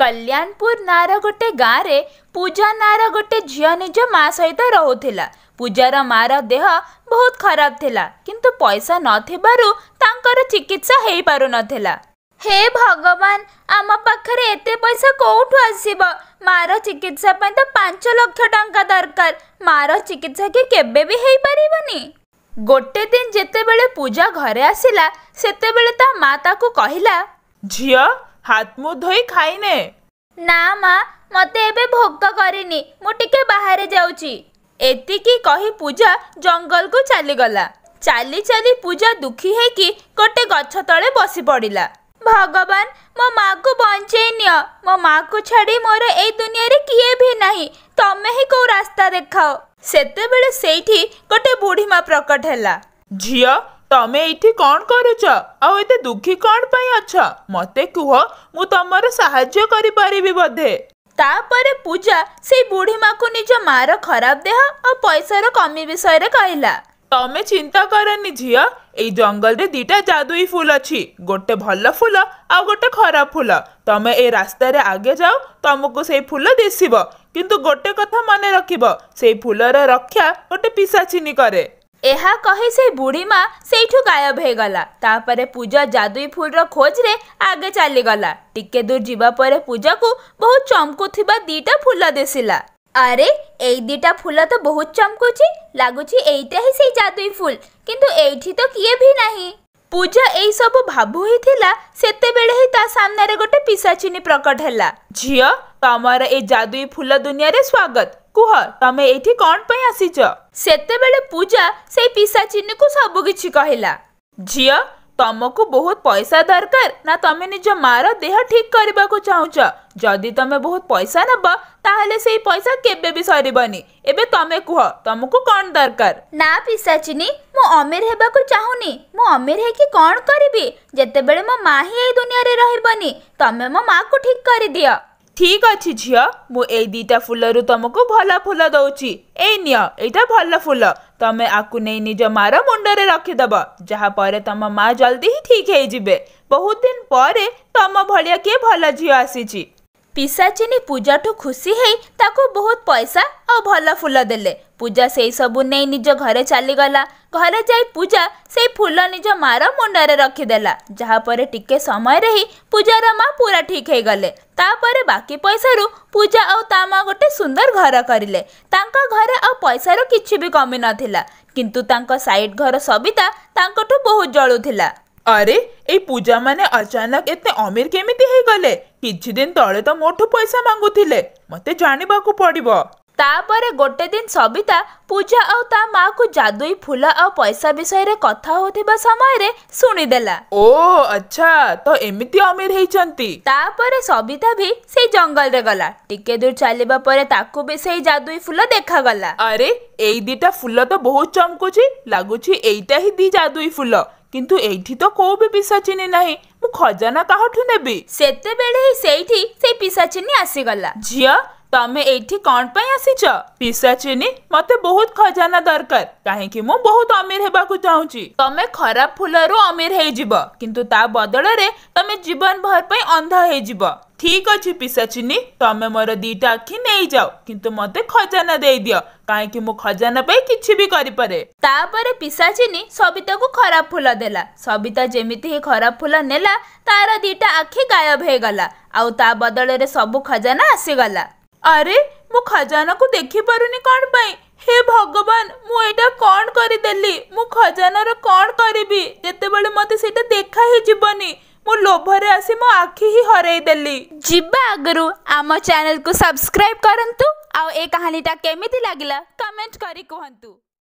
କଲ୍ୟାଣପୁର ନାଁର ଗୋଟେ ଗାଁରେ ପୂଜା ନାଁର ଗୋଟେ ଝିଅ ନିଜ ମା ସହିତ ରହୁଥିଲା ପୂଜାର ମାର ଦେହ ବହୁତ ଖରାପ ଥିଲା କିନ୍ତୁ ପଇସା ନଥିବାରୁ ତାଙ୍କର ଚିକିତ୍ସା ହେଇପାରୁନଥିଲା ହେ ଭଗବାନ ଆମ ପାଖରେ ଏତେ ପଇସା କେଉଁଠୁ ଆସିବ ମାର ଚିକିତ୍ସା ପାଇଁ ତ ପାଞ୍ଚ ଲକ୍ଷ ଟଙ୍କା ଦରକାର ମାର ଚିକିତ୍ସା କି କେବେ ବି ହେଇପାରିବନି ଗୋଟେ ଦିନ ଯେତେବେଳେ ପୂଜା ଘରେ ଆସିଲା ସେତେବେଳେ ତା ମା ତାକୁ କହିଲା ଝିଅ ହାତ ମୁହଁ ଧୋଇ ଖାଇନେ ନା ମା ମତେ ଏବେ ଭୋକ କରିନି ମୁଁ ଟିକେ ବାହାରେ ଯାଉଛି ଏତିକି କହି ପୂଜା ଜଙ୍ଗଲକୁ ଚାଲିଗଲା ଚାଲି ଚାଲି ପୂଜା ଦୁଃଖୀ ହେଇକି ଗୋଟେ ଗଛ ତଳେ ବସି ପଡ଼ିଲା ଭଗବାନ ମୋ ମାଆକୁ ବଞ୍ଚେଇ ନିଅ ମୋ ମାଆକୁ ଛାଡ଼ି ମୋର ଏଇ ଦୁନିଆରେ କିଏ ବି ନାହିଁ ତମେ ହିଁ କୋଉ ରାସ୍ତା ଦେଖାଅ ସେତେବେଳେ ସେଇଠି ଗୋଟେ ବୁଢ଼ୀ ମା ପ୍ରକଟ ହେଲା ଝିଅ ତମେ ଏଇଠି କ'ଣ କରୁଛ ଆଉ ଏତେ ଦୁଃଖୀ କ'ଣ ପାଇଁ ଅଛ ମୋତେ କୁହ ମୁଁ ତମର ସାହାଯ୍ୟ କରିପାରିବି ବୋଧେ ତାପରେ ପୂଜା ସେଇ ବୁଢ଼ୀମାକୁ ନିଜ ମାଆର ଖରାପ ଦେହ ଆଉ ପଇସାର କମି ବିଷୟରେ କହିଲା ତମେ ଚିନ୍ତା କରନି ଝିଅ ଏଇ ଜଙ୍ଗଲରେ ଦିଟା ଯାଦୁଇ ଫୁଲ ଅଛି ଗୋଟେ ଭଲ ଫୁଲ ଆଉ ଗୋଟେ ଖରାପ ଫୁଲ ତମେ ଏ ରାସ୍ତାରେ ଆଗେ ଯାଅ ତମକୁ ସେଇ ଫୁଲ ଦିଶିବ କିନ୍ତୁ ଗୋଟେ କଥା ମନେ ରଖିବ ସେଇ ଫୁଲର ରକ୍ଷା ଗୋଟେ ପିସାଚିନି କରେ ଏହା କହି ସେ ବୁଢ଼ୀମା ସେଇଠୁ ଗାୟବ ହେଇଗଲା ତାପରେ ପୂଜା ଯାଦୁଇ ଫୁଲର ଖୋଜରେ ଆଗେ ଚାଲିଗଲା ଟିକେ ଦୂର ଯିବା ପରେ ପୂଜାକୁ ବହୁତ ଚମକୁଥିବା ଦିଟା ଫୁଲ ଦିଶିଲା ଆରେ ଏଇ ଦିଟା ଫୁଲ ତ ବହୁତ ଚମକୁଛି ଲାଗୁଛି ଏଇଟା ହିଁ ସେଇ ଯାଦୁଇ ଫୁଲ କିନ୍ତୁ ଏଇଠି ତ କିଏ ବି ନାହିଁ ପୂଜା ଏଇସବୁ ଭାବୁ ହେଇଥିଲା ସେତେବେଳେ ହିଁ ତା ସାମ୍ନାରେ ଗୋଟେ ପିସାଚିନି ପ୍ରକଟ ହେଲା ଝିଅ ତମର ଏ ଯାଦୁଇ ଫୁଲ ଦୁନିଆରେ ସ୍ୱାଗତ କୁହ ତମେ ଏଇଠି କ'ଣ ପାଇଁ ଆସିଛ सेतेबेले पूजा से पिशाचिनी को सबकि कहला झी तुमको बहुत पैसा दरकार ना तुम निज मार देह ठीक करने को चाहच जदि तुम्हें बहुत पैसा नब ताल से पैसा केवे भी सरबनी एवं तुम्हें कह तुमको कौन दरकार ना पिशाचिनी अमीर होगा चाहूनी मुमीर है कौन करी जिते बड़े मो माँ दुनिया रही तुम्हें मो माँ को ठीक कर दिया ঠিক ଅଛି ଝିଅ ମୁଁ ଏଇ ଦୁଇଟା ଫୁଲରୁ ତମକୁ ଭଲ ଫୁଲ ଦଉଛି ଏଇ ନିଅ ଏଇଟା ଭଲ ଫୁଲ ତମେ ଆକୁ ନେଇ ନିଜ ମାର ମୁଣ୍ଡରେ ରଖିଦେବ ଯାହାପରେ ତମ ମା ଜଲ୍ଦି ହିଁ ଠିକ୍ ହେଇଯିବେ ବହୁତ ଦିନ ପରେ ତମ ଭଳିଆ କିଏ ଭଲ ଝିଅ ଆସିଛି ପିସାଚିନି ପୂଜାଠୁ ଖୁସି ହେଇ ତାକୁ ବହୁତ ପଇସା ଆଉ ଭଲ ଫୁଲ ଦେଲେ ପୂଜା ସେଇ ସବୁ ନେଇ ନିଜ ଘରେ ଚାଲିଗଲା ଘରେ ଯାଇ ପୂଜା ସେଇ ଫୁଲ ନିଜ ମାଆର ମୁଣ୍ଡରେ ରଖିଦେଲା ଯାହାପରେ ଟିକେ ସମୟ ରହି ପୂଜାର ମାଆ ପୁରା ଠିକ୍ ହେଇଗଲେ ତାପରେ ବାକି ପଇସାରୁ ପୂଜା ଆଉ ତା ମାଆ ଗୋଟେ ସୁନ୍ଦର ଘର କରିଲେ ତାଙ୍କ ଘରେ ଆଉ ପଇସାର କିଛି ବି କମି ନଥିଲା କିନ୍ତୁ ତାଙ୍କ ସାଇଡ୍ ଘର ସବିତା ତାଙ୍କଠୁ ବହୁତ ଜଳୁଥିଲା ଆରେ ଏଇ ପୂଜାମାନେ ଅଚାନକ ଏତେ ଅମିର କେମିତି ହେଇଗଲେ କିଛି ଦିନ ତଳେ ତ ମୋଠୁ ପଇସା ମାଗୁଥିଲେ ମତେ ଜାଣିବାକୁ ପଡ଼ିବ ତାପରେ ଗୋଟେ ଦିନ ସବିତା ପୂଜା ଆଉ ତା ମାଆକୁ ଯାଦୁଇ ଫୁଲ ଆଉ ପଇସା ବିଷୟରେ କଥା ହଉଥିବା ସମୟରେ ଶୁଣିଦେଲା ଓ ଆଚ୍ଛା ତ ଏମିତି ଅମିର ହେଇଛନ୍ତି ତାପରେ ସବିତା ବି ସେଇ ଜଙ୍ଗଲରେ ଗଲା ଟିକେ ଦୂର ଚାଲିବା ପରେ ତାକୁ ବି ସେଇ ଯାଦୁଇ ଫୁଲ ଦେଖାଗଲା ଆରେ ଏଇ ଦିଟା ଫୁଲ ତ ବହୁତ ଚମକୁଛି ଲାଗୁଛି ଏଇଟା ହିଁ ଦି ଯାଦୁଇ ଫୁଲ किंतु एठी तो को भी पिसाचिनी नाही मु खजाना काहठु नेबे सेते बेले ही सेठी से पिसाचिनी आसी गला झिया तमे एठी कोन पई आसी छ पिसाचिनी मते बहुत खजाना दरकार काहे कि मु बहुत अमीर हेबा को चाहूची तमे खराब फुलरो अमीर हे जीव किंतु ता बदल रे तमे जीवन भर पई अंध हे जीव ठीक अछि पिसाचिनी तमे मोर दीटा आखी नै जाओ किंतु मते खजाना दे दियो କାହିଁକି ମୁଁ ଖଜାନା ପାଇଁ କିଛି ବି କରିପାରେ ତାପରେ ପିସାଚିନି ସବିତାକୁ ଖରାପ ଫୁଲ ଦେଲା ସବିତା ଯେମିତି ହିଁ ଖରାପ ଫୁଲ ନେଲା ତାର ଦିଟା ଆଖି ଗାୟବ ହେଇଗଲା ଆଉ ତା ବଦଳରେ ସବୁ ଖଜାନା ଆସିଗଲା ଆରେ ମୁଁ ଖଜାନାକୁ ଦେଖିପାରୁନି କ'ଣ ପାଇଁ ହେ ଭଗବାନ ମୁଁ ଏଇଟା କ'ଣ କରିଦେଲି ମୁଁ ଖଜାନାର କ'ଣ କରିବି ଯେତେବେଳେ ମୋତେ ସେଇଟା ଦେଖା ହିଁ ଯିବନି ମୁଁ ଲୋଭରେ ଆସି ମୋ ଆଖି ହିଁ ହରାଇଦେଲି ଯିବା ଆଗରୁ ଆମ ଚ୍ୟାନେଲକୁ ସବସ୍କ୍ରାଇବ୍ କରନ୍ତୁ ଆଉ ଏ କାହାଣୀଟା କେମିତି ଲାଗିଲା କମେଣ୍ଟ କରି କୁହନ୍ତୁ